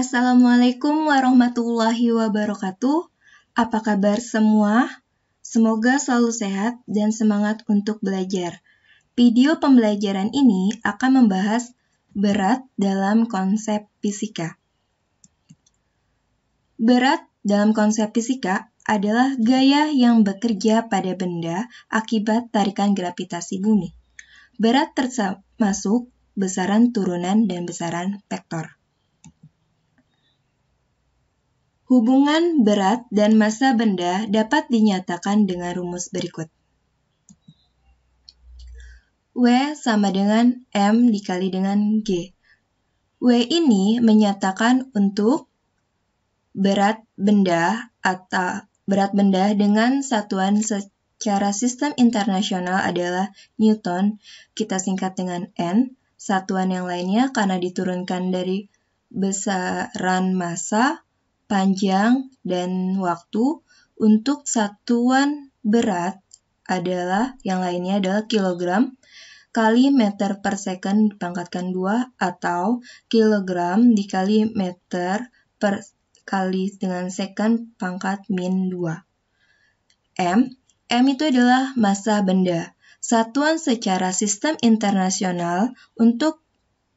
Assalamualaikum warahmatullahi wabarakatuh. Apa kabar semua? Semoga selalu sehat dan semangat untuk belajar. Video pembelajaran ini akan membahas berat dalam konsep fisika. Berat dalam konsep fisika adalah gaya yang bekerja pada benda akibat tarikan gravitasi bumi. Berat termasuk besaran turunan dan besaran vektor. Hubungan berat dan massa benda dapat dinyatakan dengan rumus berikut. W sama dengan M dikali dengan G. W ini menyatakan untuk berat benda atau berat benda dengan satuan secara sistem internasional adalah Newton, kita singkat dengan N, satuan yang lainnya karena diturunkan dari besaran massa panjang dan waktu untuk satuan berat adalah yang lainnya adalah kilogram kali meter per second dipangkatkan 2 atau kilogram dikali meter per kali dengan second pangkat min 2. M, M itu adalah massa benda. Satuan secara sistem internasional untuk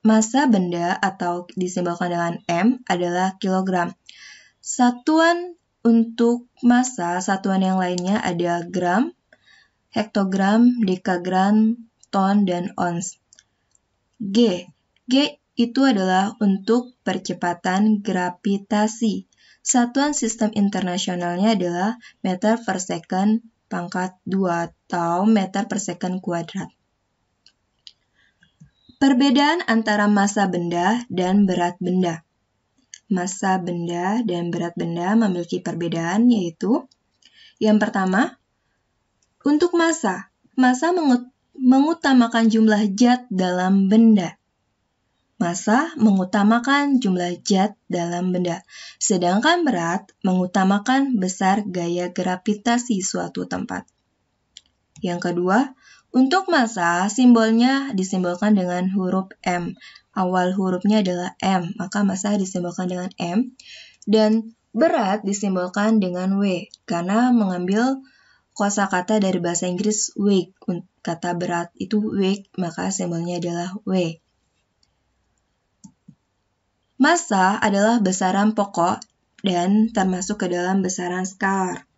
massa benda atau disimbolkan dengan M adalah kilogram. Satuan untuk massa, satuan yang lainnya ada gram, hektogram, dekagram, ton, dan ons. G. G itu adalah untuk percepatan gravitasi. Satuan sistem internasionalnya adalah meter per second pangkat 2 atau meter per second kuadrat. Perbedaan antara massa benda dan berat benda massa benda dan berat benda memiliki perbedaan yaitu yang pertama, untuk massa, massa mengut mengutamakan jumlah zat dalam benda. Massa mengutamakan jumlah zat dalam benda, sedangkan berat mengutamakan besar gaya gravitasi suatu tempat. Yang kedua, untuk masa, simbolnya disimbolkan dengan huruf M. Awal hurufnya adalah M, maka masa disimbolkan dengan M. Dan berat disimbolkan dengan W, karena mengambil kata dari bahasa Inggris weight. Kata berat itu weight, maka simbolnya adalah W. Masa adalah besaran pokok dan termasuk ke dalam besaran skar.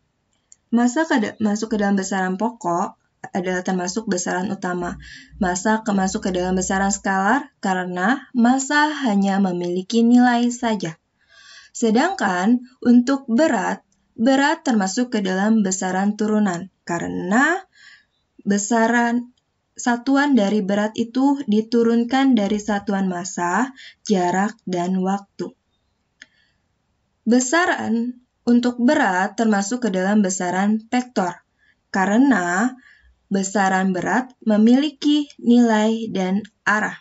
Masa masuk ke dalam besaran pokok adalah termasuk besaran utama. Masa termasuk ke dalam besaran skalar karena masa hanya memiliki nilai saja. Sedangkan untuk berat, berat termasuk ke dalam besaran turunan karena besaran satuan dari berat itu diturunkan dari satuan masa, jarak, dan waktu. Besaran untuk berat termasuk ke dalam besaran vektor karena besaran berat memiliki nilai dan arah.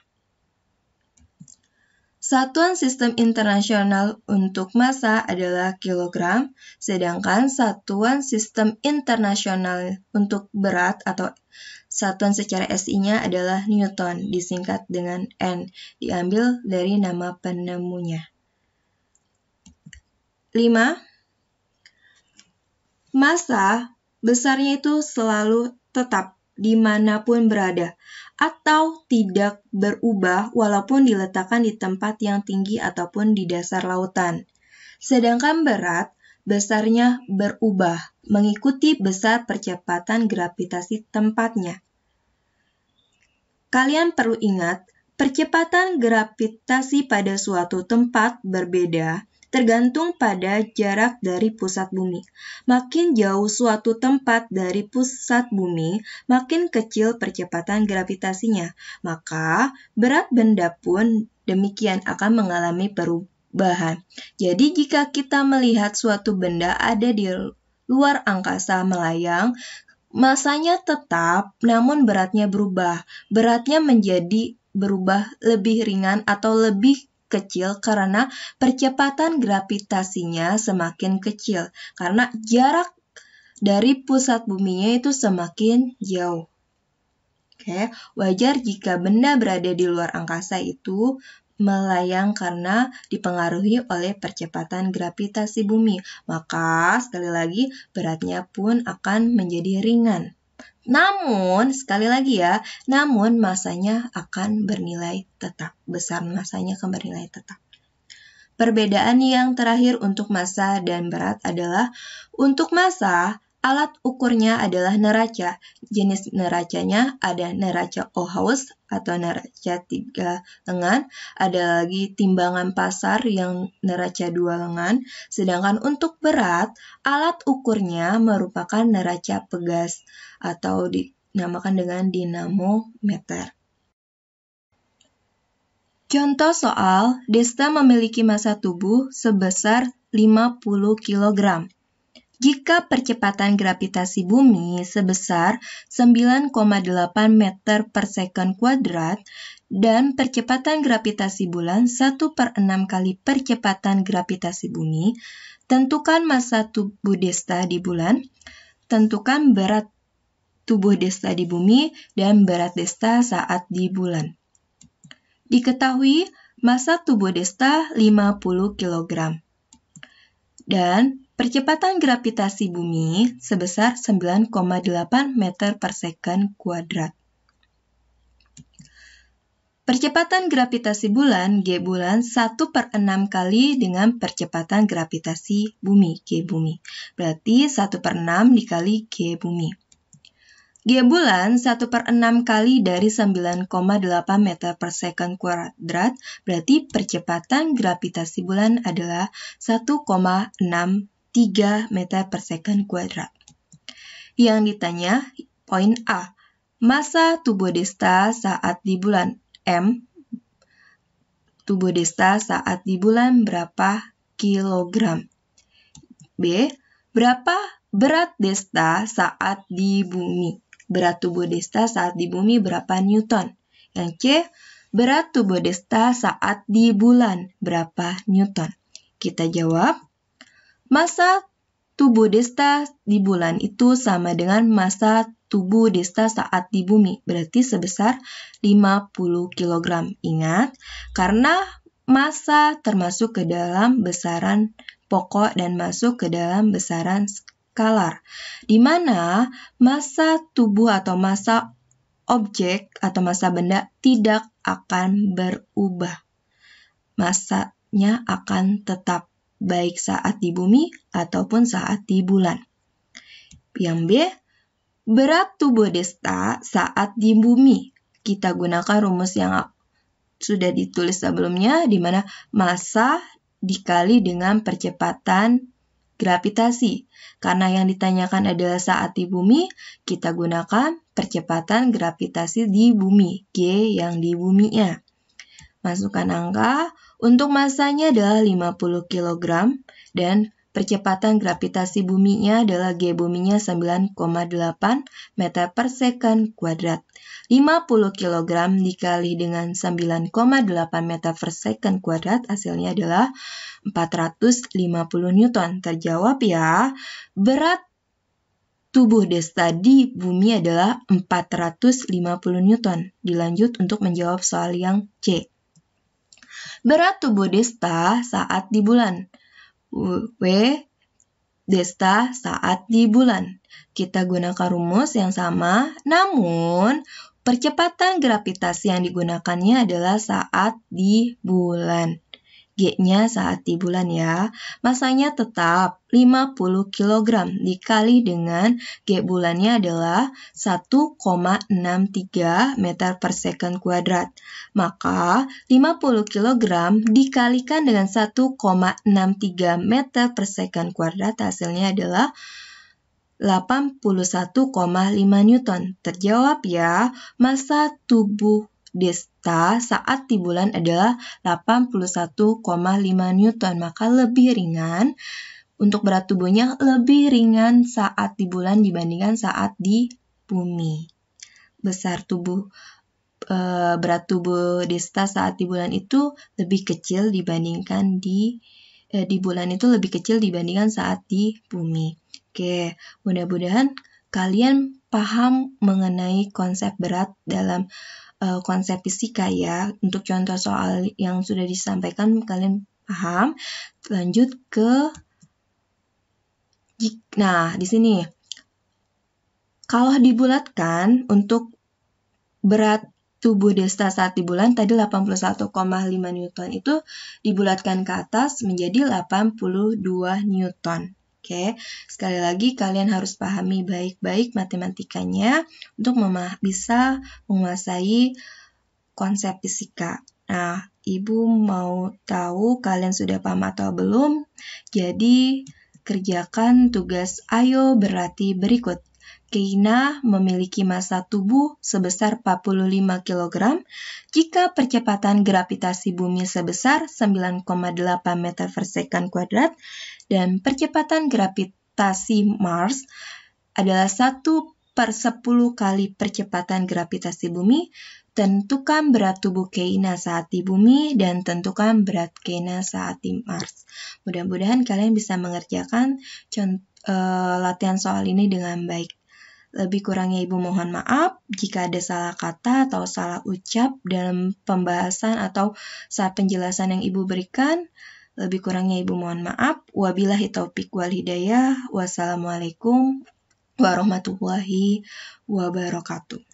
Satuan sistem internasional untuk massa adalah kilogram, sedangkan satuan sistem internasional untuk berat atau satuan secara SI-nya adalah Newton, disingkat dengan N, diambil dari nama penemunya. 5. Massa besarnya itu selalu tetap dimanapun berada atau tidak berubah walaupun diletakkan di tempat yang tinggi ataupun di dasar lautan. Sedangkan berat besarnya berubah mengikuti besar percepatan gravitasi tempatnya. Kalian perlu ingat, percepatan gravitasi pada suatu tempat berbeda tergantung pada jarak dari pusat bumi. Makin jauh suatu tempat dari pusat bumi, makin kecil percepatan gravitasinya. Maka, berat benda pun demikian akan mengalami perubahan. Jadi, jika kita melihat suatu benda ada di luar angkasa melayang, masanya tetap, namun beratnya berubah. Beratnya menjadi berubah lebih ringan atau lebih kecil karena percepatan gravitasinya semakin kecil karena jarak dari pusat buminya itu semakin jauh. Oke, wajar jika benda berada di luar angkasa itu melayang karena dipengaruhi oleh percepatan gravitasi bumi. Maka sekali lagi beratnya pun akan menjadi ringan. Namun, sekali lagi ya, namun masanya akan bernilai tetap. Besar masanya akan bernilai tetap. Perbedaan yang terakhir untuk masa dan berat adalah untuk masa Alat ukurnya adalah neraca. Jenis neracanya ada neraca Ohaus atau neraca tiga lengan, ada lagi timbangan pasar yang neraca dua lengan. Sedangkan untuk berat, alat ukurnya merupakan neraca pegas atau dinamakan dengan dinamometer. Contoh soal, Desta memiliki massa tubuh sebesar 50 kg jika percepatan gravitasi bumi sebesar 9,8 meter per second kuadrat dan percepatan gravitasi bulan 1 per 6 kali percepatan gravitasi bumi, tentukan massa tubuh Desta di bulan, tentukan berat tubuh Desta di bumi, dan berat Desta saat di bulan. Diketahui massa tubuh Desta 50 kg. Dan Percepatan gravitasi bumi sebesar 9,8 meter per second kuadrat. Percepatan gravitasi bulan, G bulan, 1 per 6 kali dengan percepatan gravitasi bumi, G bumi. Berarti 1 per 6 dikali G bumi. G bulan 1 per 6 kali dari 9,8 meter per second kuadrat, berarti percepatan gravitasi bulan adalah 1,6 3 meter per second kuadrat. Yang ditanya, poin A. Masa tubuh Desta saat di bulan M. Tubuh Desta saat di bulan berapa kilogram? B. Berapa berat Desta saat di bumi? Berat tubuh Desta saat di bumi berapa newton? Yang C. Berat tubuh Desta saat di bulan berapa newton? Kita jawab Masa tubuh Desta di bulan itu sama dengan masa tubuh Desta saat di bumi, berarti sebesar 50 kg. Ingat, karena masa termasuk ke dalam besaran pokok dan masuk ke dalam besaran skalar, di mana masa tubuh atau masa objek atau masa benda tidak akan berubah. Masanya akan tetap baik saat di bumi ataupun saat di bulan. Yang B, berat tubuh Desta saat di bumi. Kita gunakan rumus yang sudah ditulis sebelumnya, di mana masa dikali dengan percepatan gravitasi. Karena yang ditanyakan adalah saat di bumi, kita gunakan percepatan gravitasi di bumi, G yang di bumi buminya. Masukkan angka untuk masanya adalah 50 kg dan percepatan gravitasi buminya adalah G buminya 9,8 meter per second kuadrat. 50 kg dikali dengan 9,8 meter per second kuadrat hasilnya adalah 450 newton. Terjawab ya, berat tubuh Desta di bumi adalah 450 Newton. Dilanjut untuk menjawab soal yang C. Berat tubuh Desta saat di bulan. W Desta saat di bulan. Kita gunakan rumus yang sama, namun percepatan gravitasi yang digunakannya adalah saat di bulan. G-nya saat di bulan ya. Masanya tetap 50 kg dikali dengan G bulannya adalah 1,63 meter per second kuadrat. Maka 50 kg dikalikan dengan 1,63 meter per second kuadrat hasilnya adalah 81,5 Newton. Terjawab ya, masa tubuh Desta saat di bulan adalah 81,5 Newton, maka lebih ringan untuk berat tubuhnya lebih ringan saat di bulan dibandingkan saat di bumi. Besar tubuh e, berat tubuh Desta saat di bulan itu lebih kecil dibandingkan di e, di bulan itu lebih kecil dibandingkan saat di bumi. Oke, mudah-mudahan kalian paham mengenai konsep berat dalam uh, konsep fisika ya. Untuk contoh soal yang sudah disampaikan kalian paham. Lanjut ke nah di sini kalau dibulatkan untuk berat tubuh Desta saat di bulan tadi 81,5 Newton itu dibulatkan ke atas menjadi 82 Newton. Oke, sekali lagi kalian harus pahami baik-baik matematikanya untuk bisa menguasai konsep fisika. Nah, Ibu mau tahu kalian sudah paham atau belum? Jadi, kerjakan tugas ayo berlatih berikut. Keina memiliki massa tubuh sebesar 45 kg jika percepatan gravitasi bumi sebesar 9,8 meter per second kuadrat dan percepatan gravitasi Mars adalah 1 per 10 kali percepatan gravitasi bumi, tentukan berat tubuh Keina saat di bumi dan tentukan berat Keina saat di Mars. Mudah-mudahan kalian bisa mengerjakan contoh, eh, uh, latihan soal ini dengan baik. Lebih kurangnya Ibu mohon maaf jika ada salah kata atau salah ucap dalam pembahasan atau saat penjelasan yang Ibu berikan. Lebih kurangnya Ibu mohon maaf. Wabillahi taufik wal hidayah. Wassalamualaikum warahmatullahi wabarakatuh.